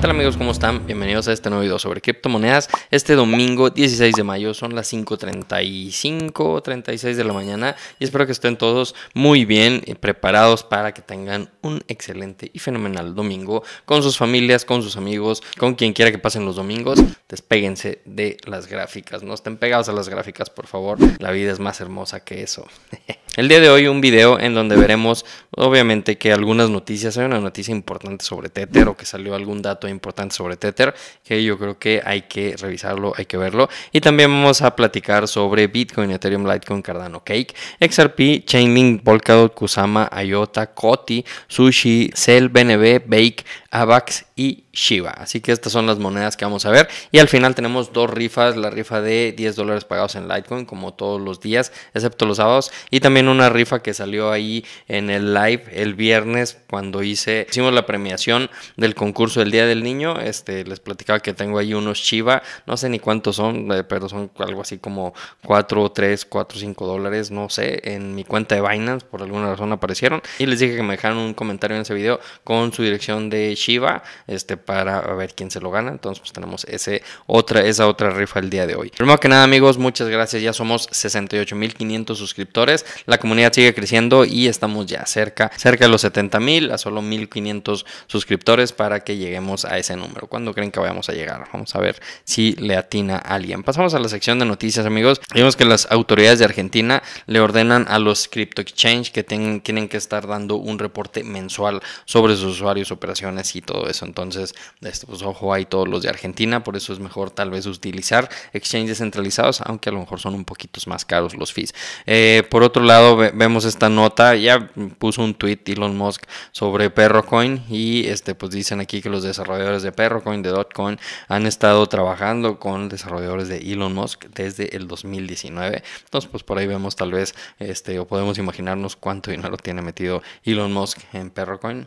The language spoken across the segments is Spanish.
tal amigos? ¿Cómo están? Bienvenidos a este nuevo video sobre criptomonedas. Este domingo 16 de mayo son las 5.35, 36 de la mañana y espero que estén todos muy bien y eh, preparados para que tengan un excelente y fenomenal domingo con sus familias, con sus amigos, con quien quiera que pasen los domingos. Despéguense de las gráficas, no estén pegados a las gráficas, por favor. La vida es más hermosa que eso. El día de hoy un video en donde veremos obviamente que algunas noticias, hay una noticia importante sobre Tether o que salió algún dato importante sobre Tether que yo creo que hay que revisarlo, hay que verlo. Y también vamos a platicar sobre Bitcoin, Ethereum, Litecoin, Cardano, Cake, XRP, Chainlink, Polkadot, Kusama, IOTA, Koti, Sushi, Cell, BNB, Bake, Avax y Shiva. Así que estas son las monedas que vamos a ver. Y al final tenemos dos rifas, la rifa de 10 dólares pagados en Litecoin, como todos los días, excepto los sábados. Y también una rifa que salió ahí en el live el viernes cuando hice, hicimos la premiación del concurso del Día del Niño. Este, les platicaba que tengo ahí unos Shiva. no sé ni cuántos son, eh, pero son algo así como 4, 3, 4, 5 dólares, no sé, en mi cuenta de Binance, por alguna razón aparecieron. Y les dije que me dejaran un comentario en ese video con su dirección de Shiva este, para ver quién se lo gana. Entonces, pues tenemos ese otra, esa otra rifa el día de hoy. Primero que nada, amigos, muchas gracias. Ya somos 68.500 suscriptores. La comunidad sigue creciendo y estamos ya cerca, cerca de los 70.000, a solo 1.500 suscriptores para que lleguemos a ese número. ¿Cuándo creen que vayamos a llegar? Vamos a ver si le atina a alguien. Pasamos a la sección de noticias, amigos. vemos que las autoridades de Argentina le ordenan a los crypto exchange que tienen que estar dando un reporte mensual sobre sus usuarios, operaciones y todo eso. Entonces, este, pues ojo hay todos los de Argentina, por eso es mejor tal vez utilizar exchanges centralizados, aunque a lo mejor son un poquito más caros los fees. Eh, por otro lado, vemos esta nota, ya puso un tweet Elon Musk sobre Perrocoin y este, pues dicen aquí que los desarrolladores de Perrocoin, de Dotcoin, han estado trabajando con desarrolladores de Elon Musk desde el 2019. Entonces, pues por ahí vemos tal vez, este, o podemos imaginarnos cuánto dinero tiene metido Elon Musk en Perrocoin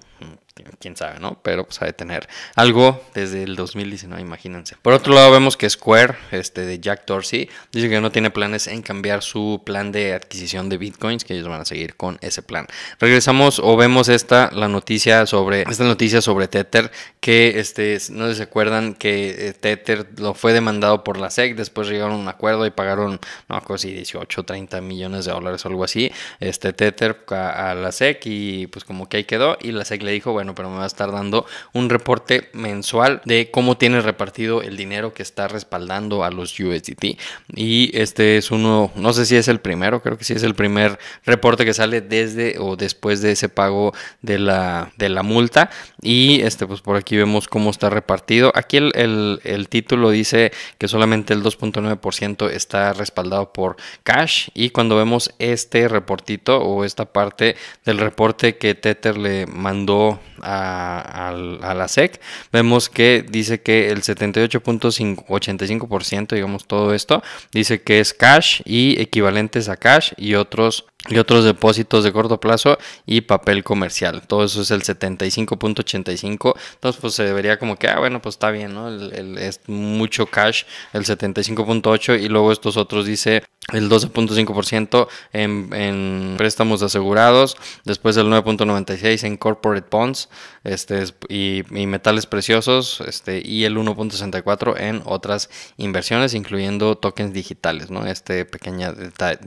quién sabe, ¿no? Pero pues ha de tener algo desde el 2019, imagínense. Por otro lado vemos que Square, este de Jack Dorsey, dice que no tiene planes en cambiar su plan de adquisición de bitcoins, que ellos van a seguir con ese plan. Regresamos o vemos esta la noticia sobre esta noticia sobre Tether que este no sé si se acuerdan que eh, Tether lo fue demandado por la SEC, después llegaron a un acuerdo y pagaron no casi 18, 30 millones de dólares o algo así, este Tether a, a la SEC y pues como que ahí quedó y la SEC le dijo, bueno, bueno, pero me va a estar dando un reporte mensual de cómo tiene repartido el dinero que está respaldando a los USDT. Y este es uno, no sé si es el primero, creo que sí es el primer reporte que sale desde o después de ese pago de la, de la multa. Y este, pues por aquí vemos cómo está repartido. Aquí el, el título dice que solamente el 2.9% está respaldado por cash. Y cuando vemos este reportito o esta parte del reporte que Tether le mandó a, la SEC, vemos que dice que el 78.85%, digamos todo esto, dice que es cash y equivalentes a cash y otros y otros depósitos de corto plazo y papel comercial. Todo eso es el 75.85. Entonces, pues se debería como que, ah, bueno, pues está bien, ¿no? es mucho cash, el 75.8 y luego estos otros dice el 12.5% en préstamos asegurados, después el 9.96 en corporate bonds, este, y, metales preciosos este, y el 1.64 en otras inversiones, incluyendo tokens digitales, ¿no? Este,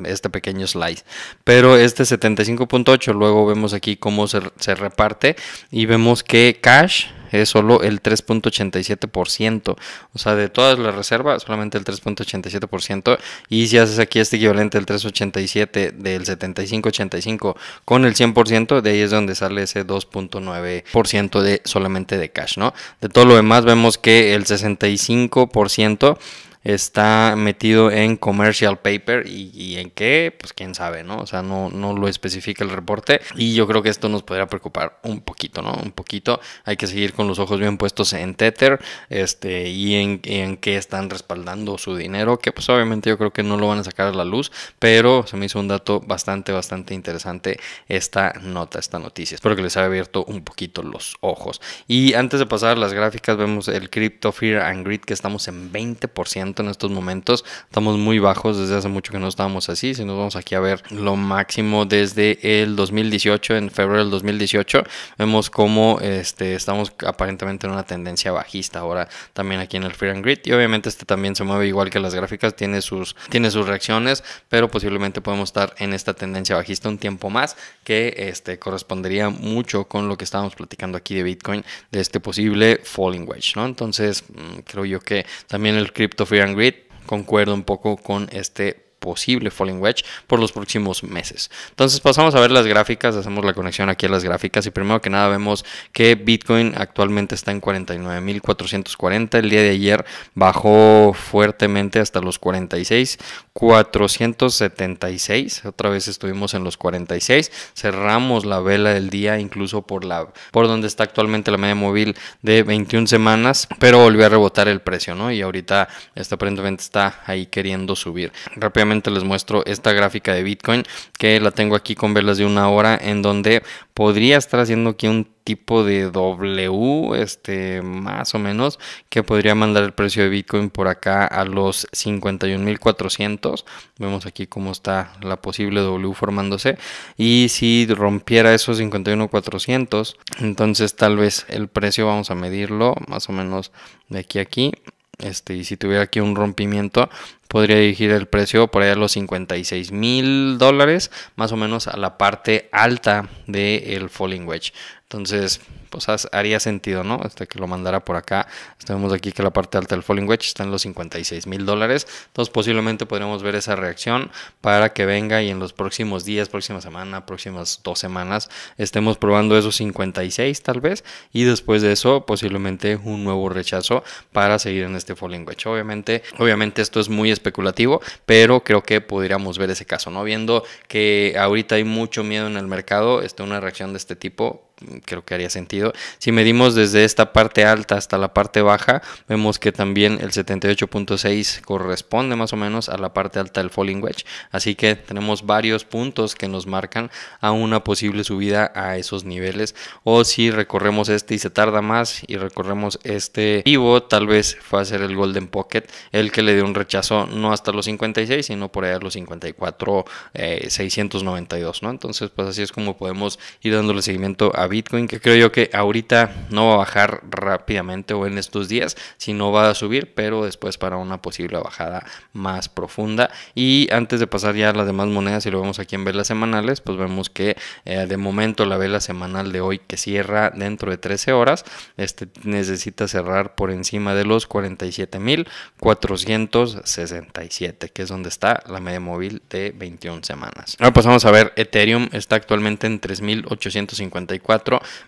este pequeño slice. Pero este 75.8 luego vemos aquí cómo se, se reparte y vemos que cash es solo el 3.87%. O sea, de todas las reservas, solamente el 3.87%. Y si haces aquí este equivalente del 3.87 del 75.85 con el 100%, de ahí es donde sale ese 2.9% de solamente de cash, ¿no? De todo lo demás vemos que el 65% está metido en commercial paper y, en qué, pues quién sabe, ¿no? O sea, no, no lo especifica el reporte y yo creo que esto nos podría preocupar un poquito, ¿no? Un poquito. Hay que seguir con los ojos bien puestos en Tether este, y en, en qué están respaldando su dinero, que pues obviamente yo creo que no lo van a sacar a la luz, pero se me hizo un dato bastante, bastante interesante esta nota, esta noticia. Espero que les haya abierto un poquito los ojos. Y antes de pasar a las gráficas, vemos el Crypto Fear and Greed que estamos en 20% en estos momentos. Estamos muy bajos desde hace mucho que no estábamos así. Si nos vamos aquí a ver lo máximo desde el 2018, en febrero del 2018, vemos cómo este, estamos aparentemente en una tendencia bajista ahora también aquí en el Free and Grid. Y obviamente este también se mueve igual que las gráficas, tiene sus, tiene sus reacciones, pero posiblemente podemos estar en esta tendencia bajista un tiempo más que este, correspondería mucho con lo que estábamos platicando aquí de Bitcoin, de este posible falling wedge, ¿no? Entonces mm, creo yo que también el Crypto Free grit Concuerdo un poco con este posible Falling Wedge por los próximos meses. Entonces pasamos a ver las gráficas, hacemos la conexión aquí a las gráficas y primero que nada vemos que Bitcoin actualmente está en 49.440, el día de ayer bajó fuertemente hasta los 46.476, otra vez estuvimos en los 46, cerramos la vela del día incluso por, la, por donde está actualmente la media móvil de 21 semanas, pero volvió a rebotar el precio, ¿no? Y ahorita este aparentemente está ahí queriendo subir. Rápidamente les muestro esta gráfica de Bitcoin que la tengo aquí con velas de una hora en donde podría estar haciendo aquí un tipo de W, este, más o menos, que podría mandar el precio de Bitcoin por acá a los 51.400. Vemos aquí cómo está la posible W formándose. Y si rompiera esos 51.400, entonces tal vez el precio, vamos a medirlo más o menos de aquí a aquí. Este, y si tuviera aquí un rompimiento, podría dirigir el precio por allá a los 56 mil dólares, más o menos a la parte alta del falling wedge. Entonces, pues haría sentido, ¿no? Hasta este, que lo mandara por acá. Estamos aquí que la parte alta del falling wedge está en los 56 mil dólares. Entonces, posiblemente podremos ver esa reacción para que venga y en los próximos días, próxima semana, próximas dos semanas, estemos probando esos 56 tal vez. Y después de eso, posiblemente un nuevo rechazo para seguir en este falling wedge. Obviamente, obviamente esto es muy específico especulativo, pero creo que podríamos ver ese caso, ¿no? Viendo que ahorita hay mucho miedo en el mercado, este, una reacción de este tipo creo que haría sentido. Si medimos desde esta parte alta hasta la parte baja, vemos que también el 78.6 corresponde más o menos a la parte alta del falling wedge. Así que tenemos varios puntos que nos marcan a una posible subida a esos niveles. O si recorremos este y se tarda más y recorremos este vivo tal vez fue a ser el golden pocket, el que le dio un rechazo no hasta los 56, sino por allá los 54, 692, eh, ¿no? Entonces, pues así es como podemos ir dándole seguimiento a Bitcoin, que creo yo que ahorita no va a bajar rápidamente o en estos días, sino va a subir, pero después para una posible bajada más profunda. Y antes de pasar ya a las demás monedas, y lo vemos aquí en velas semanales, pues vemos que eh, de momento la vela semanal de hoy que cierra dentro de 13 horas, este necesita cerrar por encima de los 47.467, que es donde está la media móvil de 21 semanas. Ahora pasamos a ver Ethereum, está actualmente en 3.854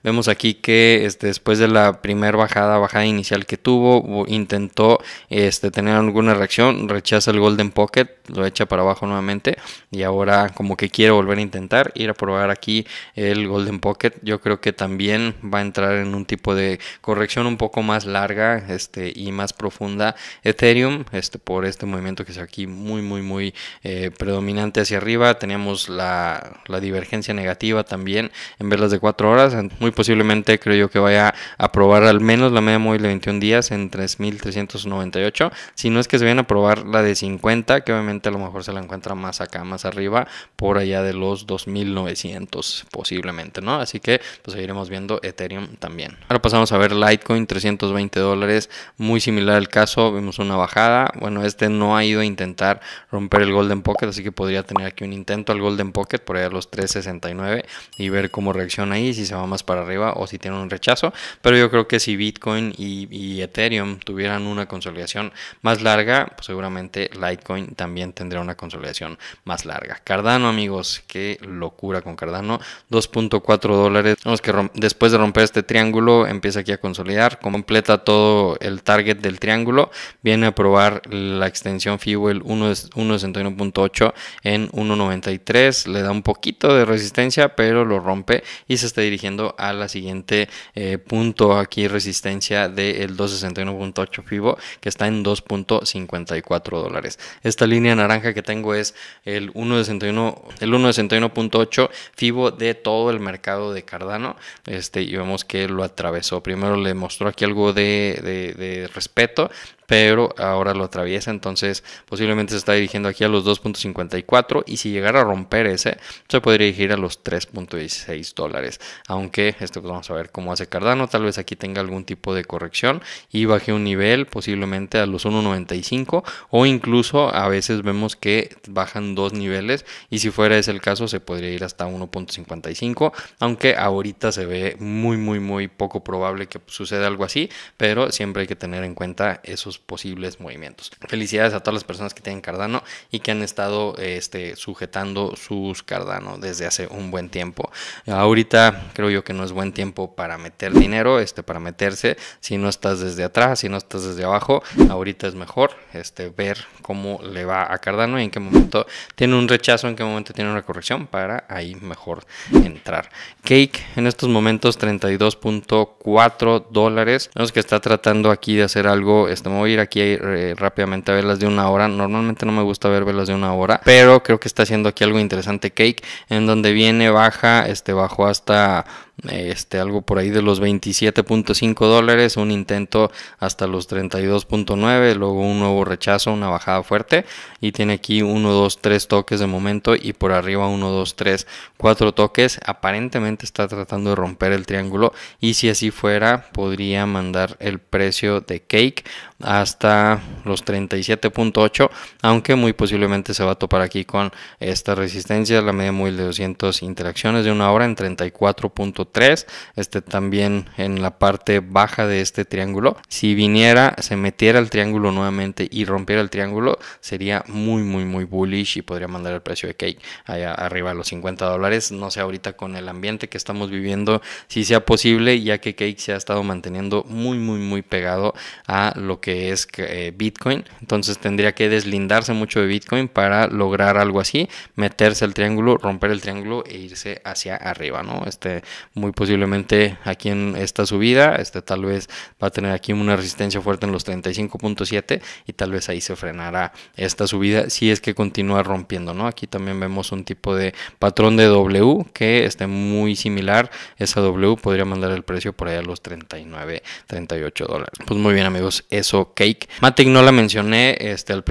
Vemos aquí que este, después de la primera bajada, bajada inicial que tuvo, intentó este, tener alguna reacción, rechaza el Golden Pocket, lo echa para abajo nuevamente y ahora como que quiere volver a intentar ir a probar aquí el Golden Pocket. Yo creo que también va a entrar en un tipo de corrección un poco más larga este, y más profunda Ethereum este, por este movimiento que es aquí muy, muy, muy eh, predominante hacia arriba. Teníamos la, la divergencia negativa también en velas de 4 horas muy posiblemente creo yo que vaya a probar al menos la media móvil de 21 días en 3.398. Si no es que se vayan a probar la de 50, que obviamente a lo mejor se la encuentra más acá, más arriba, por allá de los 2.900 posiblemente, ¿no? Así que pues seguiremos viendo Ethereum también. Ahora pasamos a ver Litecoin, 320 dólares. Muy similar al caso, vimos una bajada. Bueno, este no ha ido a intentar romper el Golden Pocket, así que podría tener aquí un intento al Golden Pocket por allá de los 369 y ver cómo reacciona ahí. Si se va más para arriba o si tiene un rechazo, pero yo creo que si Bitcoin y, Ethereum tuvieran una consolidación más larga, pues seguramente Litecoin también tendría una consolidación más larga. Cardano, amigos, qué locura con Cardano, 2.4 dólares, que después de romper este triángulo empieza aquí a consolidar, completa todo el target del triángulo, viene a probar la extensión Fuel 1.61.8 en 1.93, le da un poquito de resistencia, pero lo rompe y se está dirigiendo dirigiendo a la siguiente eh, punto aquí resistencia del 261.8 FIBO que está en 2.54 dólares. Esta línea naranja que tengo es el 1.61 el 1.61.8 FIBO de todo el mercado de Cardano este, y vemos que lo atravesó. Primero le mostró aquí algo de, de respeto pero ahora lo atraviesa, entonces posiblemente se está dirigiendo aquí a los 2.54 y si llegara a romper ese, se podría ir a los 3.16 dólares. Aunque esto pues, vamos a ver cómo hace Cardano, tal vez aquí tenga algún tipo de corrección y baje un nivel posiblemente a los 1.95 o incluso a veces vemos que bajan dos niveles y si fuera ese el caso se podría ir hasta 1.55, aunque ahorita se ve muy muy muy poco probable que suceda algo así, pero siempre hay que tener en cuenta esos posibles movimientos. Felicidades a todas las personas que tienen Cardano y que han estado este, sujetando sus Cardano desde hace un buen tiempo. Ahorita creo yo que no es buen tiempo para meter dinero, este, para meterse. Si no estás desde atrás, si no estás desde abajo, ahorita es mejor este, ver cómo le va a Cardano y en qué momento tiene un rechazo, en qué momento tiene una corrección para ahí mejor entrar. Cake en estos momentos 32.4 dólares. Vemos que está tratando aquí de hacer algo este, muy voy a ir aquí eh, rápidamente a verlas de una hora. Normalmente no me gusta ver velas de una hora, pero creo que está haciendo aquí algo interesante Cake, en donde viene, baja, este, bajó hasta este, algo por ahí de los 27.5 dólares, un intento hasta los 32.9, luego un nuevo rechazo, una bajada fuerte y tiene aquí 1, 2, 3 toques de momento y por arriba 1, 2, 3, 4 toques, aparentemente está tratando de romper el triángulo y si así fuera podría mandar el precio de cake hasta los 37.8, aunque muy posiblemente se va a topar aquí con esta resistencia, la media móvil de 200 interacciones de una hora en 34.3 3, este también en la parte baja de este triángulo. Si viniera, se metiera el triángulo nuevamente y rompiera el triángulo, sería muy, muy, muy bullish y podría mandar el precio de Cake allá arriba a los 50 dólares. No sé, ahorita con el ambiente que estamos viviendo, si sea posible, ya que Cake se ha estado manteniendo muy, muy, muy pegado a lo que es eh, Bitcoin. Entonces tendría que deslindarse mucho de Bitcoin para lograr algo así, meterse el triángulo, romper el triángulo e irse hacia arriba, ¿no? Este muy posiblemente aquí en esta subida, este tal vez va a tener aquí una resistencia fuerte en los 35.7 y tal vez ahí se frenará esta subida si es que continúa rompiendo, ¿no? Aquí también vemos un tipo de patrón de W que esté muy similar, esa W podría mandar el precio por allá a los 39, 38 dólares. Pues muy bien amigos, eso cake. Matic no la mencioné este, al,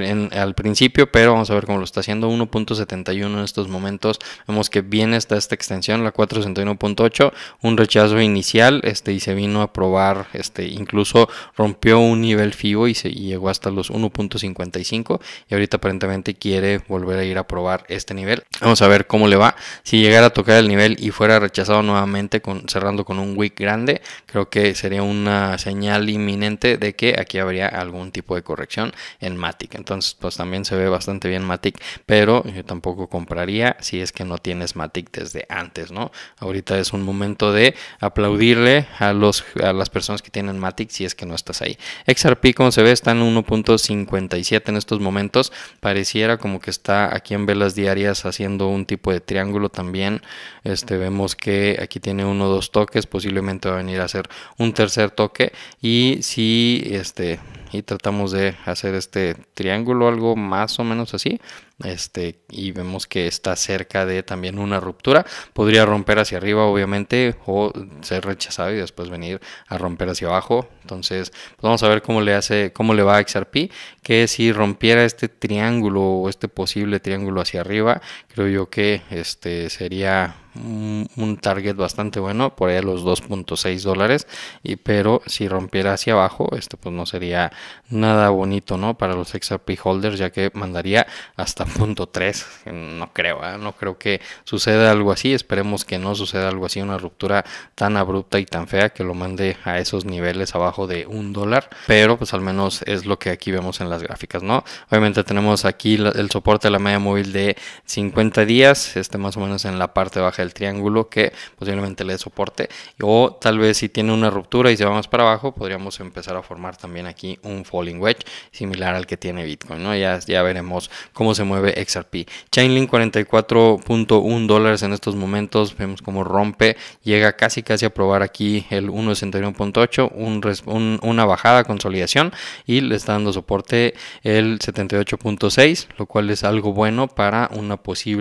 principio, pero vamos a ver cómo lo está haciendo, 1.71 en estos momentos, vemos que bien está esta extensión, la 461.8 un rechazo inicial este, y se vino a probar, este, incluso rompió un nivel FIBO y, se, llegó hasta los 1.55 y ahorita aparentemente quiere volver a ir a probar este nivel. Vamos a ver cómo le va. Si llegara a tocar el nivel y fuera rechazado nuevamente cerrando con un wick grande, creo que sería una señal inminente de que aquí habría algún tipo de corrección en Matic. Entonces, pues también se ve bastante bien Matic, pero yo tampoco compraría si es que no tienes Matic desde antes, ¿no? Ahorita es un momento de aplaudirle a, los, a las personas que tienen Matic si es que no estás ahí. XRP, como se ve, está en 1.57 en estos momentos. Pareciera como que está aquí en velas diarias haciendo un tipo de triángulo también. Este, vemos que aquí tiene uno o dos toques, posiblemente va a venir a hacer un tercer toque. Y si este y tratamos de hacer este triángulo, algo más o menos así, este, y vemos que está cerca de también una ruptura, podría romper hacia arriba obviamente o ser rechazado y después venir a romper hacia abajo, entonces vamos a ver cómo le hace, cómo le va a XRP, que si rompiera este triángulo o este posible triángulo hacia arriba, creo yo que este sería un, target bastante bueno por ahí a los 2.6 dólares y pero si rompiera hacia abajo esto pues no sería nada bonito no para los XRP holders ya que mandaría hasta punto 3 no creo ¿ah? no creo que suceda algo así esperemos que no suceda algo así una ruptura tan abrupta y tan fea que lo mande a esos niveles abajo de un dólar pero pues al menos es lo que aquí vemos en las gráficas no obviamente tenemos aquí el soporte de la media móvil de 50 días, este más o menos en la parte baja del triángulo que posiblemente le dé soporte. O tal vez si tiene una ruptura y se va más para abajo, podríamos empezar a formar también aquí un falling wedge similar al que tiene Bitcoin, ¿no? Ya, ya veremos cómo se mueve XRP. Chainlink 44.1 dólares en estos momentos, vemos cómo rompe, llega casi casi a probar aquí el 1.61.8, un, una bajada, consolidación y le está dando soporte el 78.6, lo cual es algo bueno para una posible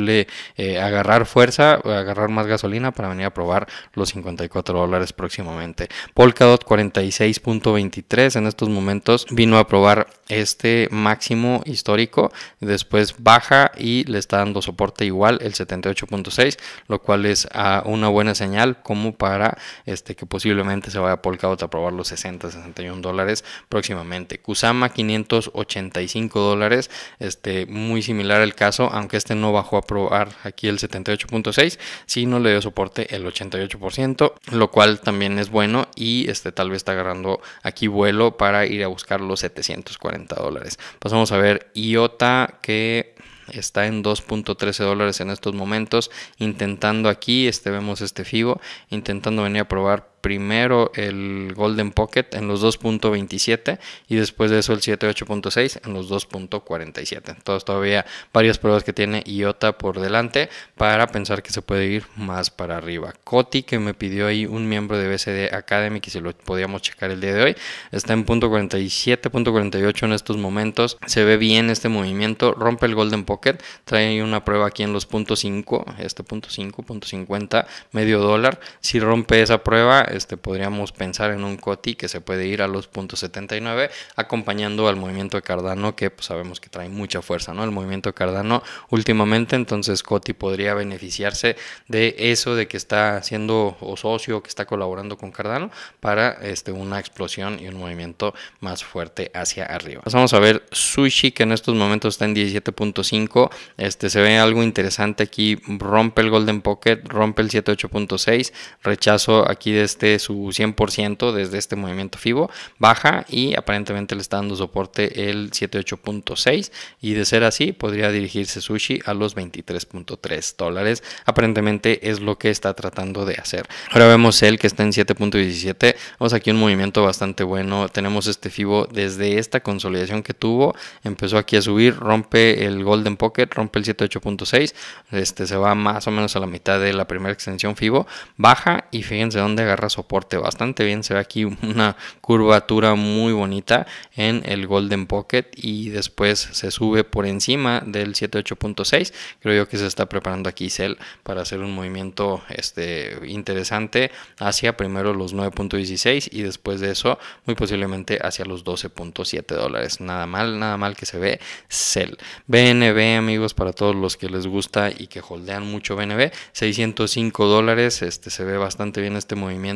eh, agarrar fuerza, agarrar más gasolina para venir a probar los 54 dólares próximamente. Polkadot 46.23 en estos momentos vino a probar este máximo histórico, después baja y le está dando soporte igual el 78.6, lo cual es ah, una buena señal como para este que posiblemente se vaya Polkadot a probar los 60, 61 dólares próximamente. Kusama 585 dólares, este muy similar al caso, aunque este no bajó a probar aquí el 78.6, si no le dio soporte el 88%, lo cual también es bueno y este tal vez está agarrando aquí vuelo para ir a buscar los 740 dólares. Pasamos a ver IOTA que está en 2.13 dólares en estos momentos intentando aquí este vemos este fibo intentando venir a probar primero el Golden Pocket en los 2.27 y después de eso el 78.6 en los 2.47. Entonces todavía varias pruebas que tiene IOTA por delante para pensar que se puede ir más para arriba. Coti que me pidió ahí un miembro de BCD Academy que si lo podíamos checar el día de hoy está en punto en estos momentos. Se ve bien este movimiento, rompe el Golden Pocket, trae una prueba aquí en los 5, este punto 5, medio dólar. Si rompe esa prueba este, podríamos pensar en un COTI que se puede ir a los puntos 79, acompañando al movimiento de Cardano, que pues, sabemos que trae mucha fuerza, ¿no? El movimiento Cardano últimamente, entonces COTI podría beneficiarse de eso, de que está siendo o socio, que está colaborando con Cardano, para este, una explosión y un movimiento más fuerte hacia arriba. Pasamos a ver Sushi, que en estos momentos está en 17.5, este, se ve algo interesante aquí, rompe el Golden Pocket, rompe el 78.6, rechazo aquí de este su 100% desde este movimiento FIBO, baja y aparentemente le está dando soporte el 78.6 y de ser así podría dirigirse Sushi a los 23.3 dólares. Aparentemente es lo que está tratando de hacer. Ahora vemos el que está en 7.17. Vamos aquí un movimiento bastante bueno. Tenemos este FIBO desde esta consolidación que tuvo. Empezó aquí a subir, rompe el Golden Pocket, rompe el 78.6. Este se va más o menos a la mitad de la primera extensión FIBO. Baja y fíjense dónde agarra soporte bastante bien. Se ve aquí una curvatura muy bonita en el Golden Pocket y después se sube por encima del 78.6. Creo yo que se está preparando aquí Cell para hacer un movimiento este, interesante hacia primero los 9.16 y después de eso muy posiblemente hacia los 12.7 dólares. Nada mal, nada mal que se ve Cell. BNB amigos para todos los que les gusta y que holdean mucho BNB, 605 dólares. Este, se ve bastante bien este movimiento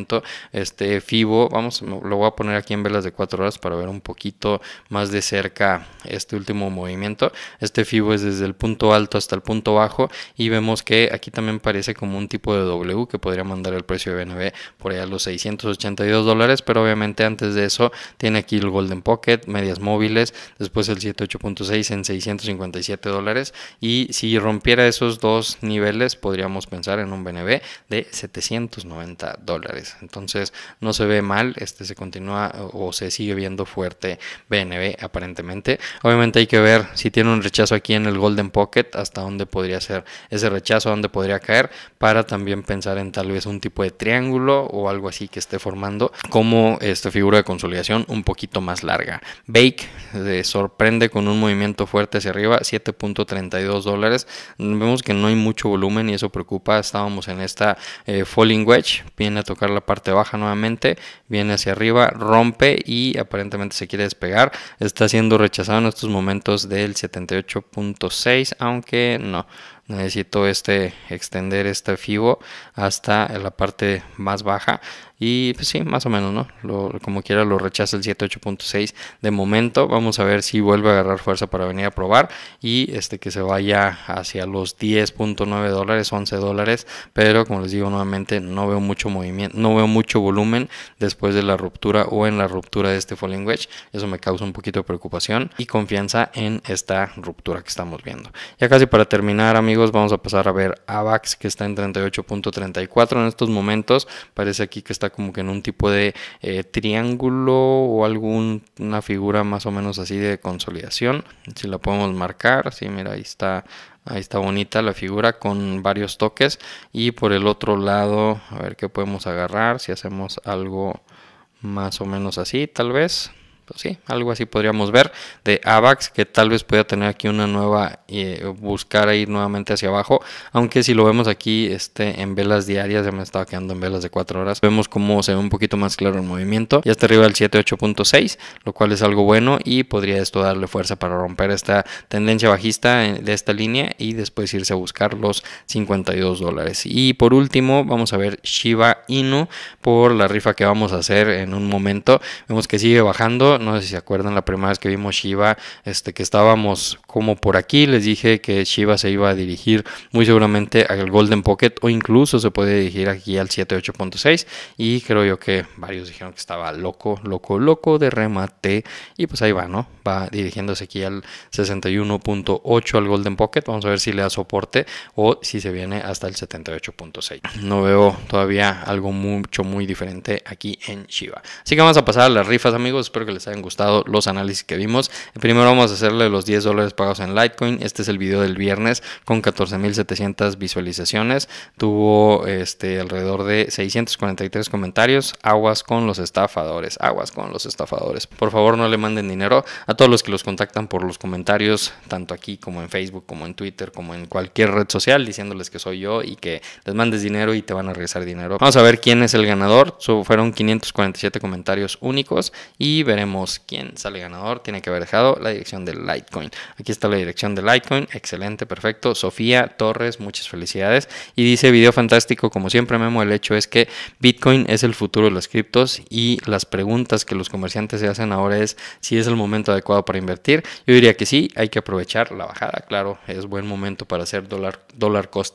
este FIBO, vamos, lo voy a poner aquí en velas de 4 horas para ver un poquito más de cerca este último movimiento. Este FIBO es desde el punto alto hasta el punto bajo y vemos que aquí también parece como un tipo de W que podría mandar el precio de BNB por allá a los 682 dólares, pero obviamente antes de eso tiene aquí el Golden Pocket, medias móviles, después el 78.6 en 657 dólares y si rompiera esos dos niveles podríamos pensar en un BNB de 790 dólares. Entonces no se ve mal, este se continúa o se sigue viendo fuerte BNB aparentemente. Obviamente hay que ver si tiene un rechazo aquí en el Golden Pocket, hasta dónde podría ser ese rechazo, dónde podría caer, para también pensar en tal vez un tipo de triángulo o algo así que esté formando como esta figura de consolidación un poquito más larga. Bake eh, sorprende con un movimiento fuerte hacia arriba, 7.32 dólares. Vemos que no hay mucho volumen y eso preocupa. Estábamos en esta eh, falling wedge, viene a tocar la parte baja nuevamente, viene hacia arriba, rompe y aparentemente se quiere despegar. Está siendo rechazado en estos momentos del 78.6, aunque no. Necesito este extender este FIBO hasta la parte más baja. Y pues sí, más o menos, ¿no? como quiera lo rechaza el 7.8.6 de momento. Vamos a ver si vuelve a agarrar fuerza para venir a probar y este que se vaya hacia los 10.9 dólares, 11 dólares. Pero como les digo nuevamente, no veo mucho movimiento, no veo mucho volumen después de la ruptura o en la ruptura de este falling wedge. Eso me causa un poquito de preocupación y confianza en esta ruptura que estamos viendo. Ya casi para terminar, amigos, vamos a pasar a ver a AVAX que está en 38.34 en estos momentos. Parece aquí que está como que en un tipo de eh, triángulo o alguna figura más o menos así de consolidación. Si la podemos marcar, si mira, ahí está Ahí está bonita la figura con varios toques. Y por el otro lado, a ver qué podemos agarrar. Si hacemos algo más o menos así, tal vez. Pues algo así podríamos ver de AVAX, que tal vez pueda tener aquí una nueva, eh, buscar ir nuevamente hacia abajo, aunque si lo vemos aquí este, en velas diarias, ya me estaba quedando en velas de 4 horas, vemos cómo se ve un poquito más claro el movimiento, ya está arriba del 78.6, lo cual es algo bueno y podría esto darle fuerza para romper esta tendencia bajista eh, de esta línea y después irse a buscar los 52 dólares. Y por último, vamos a ver Shiba Inu por la rifa que vamos a hacer en un momento, vemos que sigue bajando, no sé si se acuerdan la primera vez que vimos Shiva, este, que estábamos como por aquí, les dije que Shiva se iba a dirigir muy seguramente al Golden Pocket o incluso se puede dirigir aquí al 78.6 y creo yo que varios dijeron que estaba loco, loco, loco de remate y pues ahí va, ¿no? Va dirigiéndose aquí al 61.8 al Golden Pocket, vamos a ver si le da soporte o si se viene hasta el 78.6. No veo todavía algo mucho muy diferente aquí en Shiva. Así que vamos a pasar a las rifas, amigos, espero que les han gustado los análisis que vimos. Primero vamos a hacerle los 10 dólares pagados en Litecoin. Este es el video del viernes con 14.700 visualizaciones. Tuvo este, alrededor de 643 comentarios. Aguas con los estafadores. Aguas con los estafadores. Por favor no le manden dinero a todos los que los contactan por los comentarios, tanto aquí como en Facebook, como en Twitter, como en cualquier red social, diciéndoles que soy yo y que les mandes dinero y te van a regresar dinero. Vamos a ver quién es el ganador. fueron 547 comentarios únicos y veremos quién sale ganador. Tiene que haber dejado la dirección de Litecoin. Aquí está la dirección de Litecoin. Excelente, perfecto. Sofía Torres, muchas felicidades. Y dice, video fantástico, como siempre Memo, el hecho es que Bitcoin es el futuro de las criptos y las preguntas que los comerciantes se hacen ahora es si es el momento adecuado para invertir. Yo diría que sí, hay que aprovechar la bajada, claro, es buen momento para hacer dólar, dólar cost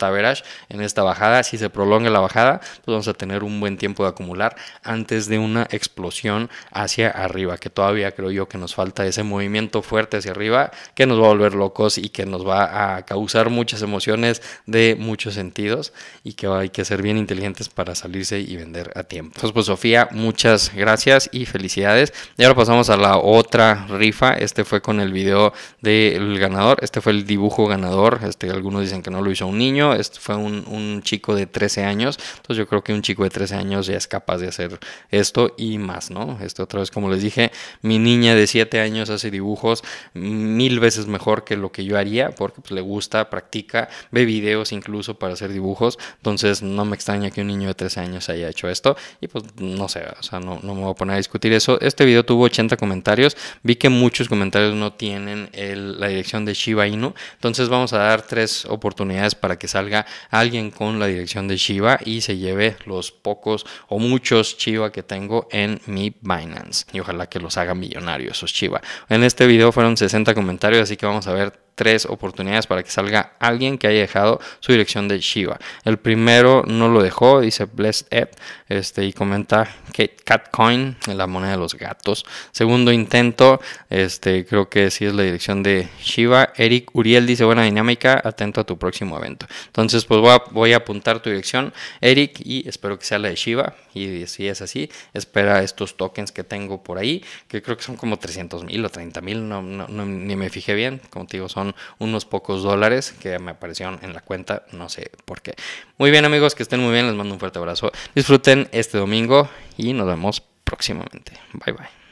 en esta bajada. Si se prolonga la bajada, pues vamos a tener un buen tiempo de acumular antes de una explosión hacia arriba que todavía creo yo que nos falta ese movimiento fuerte hacia arriba que nos va a volver locos y que nos va a causar muchas emociones de muchos sentidos y que hay que ser bien inteligentes para salirse y vender a tiempo. Entonces, pues Sofía, muchas gracias y felicidades. Y ahora pasamos a la otra rifa. Este fue con el video del ganador. Este fue el dibujo ganador. Este, algunos dicen que no lo hizo un niño. Este fue un, chico de 13 años. Entonces yo creo que un chico de 13 años ya es capaz de hacer esto y más, ¿no? Este otra vez, como les dije, mi niña de 7 años hace dibujos mil veces mejor que lo que yo haría, porque pues, le gusta, practica, ve videos incluso para hacer dibujos, entonces no me extraña que un niño de 13 años haya hecho esto, y pues no sé, o sea, no, me voy a poner a discutir eso. Este video tuvo 80 comentarios, vi que muchos comentarios no tienen la dirección de Shiba Inu, entonces vamos a dar tres oportunidades para que salga alguien con la dirección de Shiba y se lleve los pocos o muchos Shiba que tengo en mi Binance, y ojalá que los haga millonarios, o shiva En este video fueron 60 comentarios, así que vamos a ver tres oportunidades para que salga alguien que haya dejado su dirección de Shiva. El primero no lo dejó, dice Blessed Ed, este, y comenta que Catcoin, la moneda de los gatos. Segundo intento, este, creo que sí es la dirección de Shiva. Eric Uriel dice, buena dinámica, atento a tu próximo evento. Entonces, pues voy a, voy a apuntar tu dirección, Eric, y espero que sea la de Shiva y si es así, espera estos tokens que tengo por ahí, que creo que son como 300 mil o 30 mil, ni me fijé bien, como te digo, son unos pocos dólares que me aparecieron en la cuenta, no sé por qué. Muy bien amigos, que estén muy bien, les mando un fuerte abrazo, disfruten este domingo y nos vemos próximamente. Bye bye.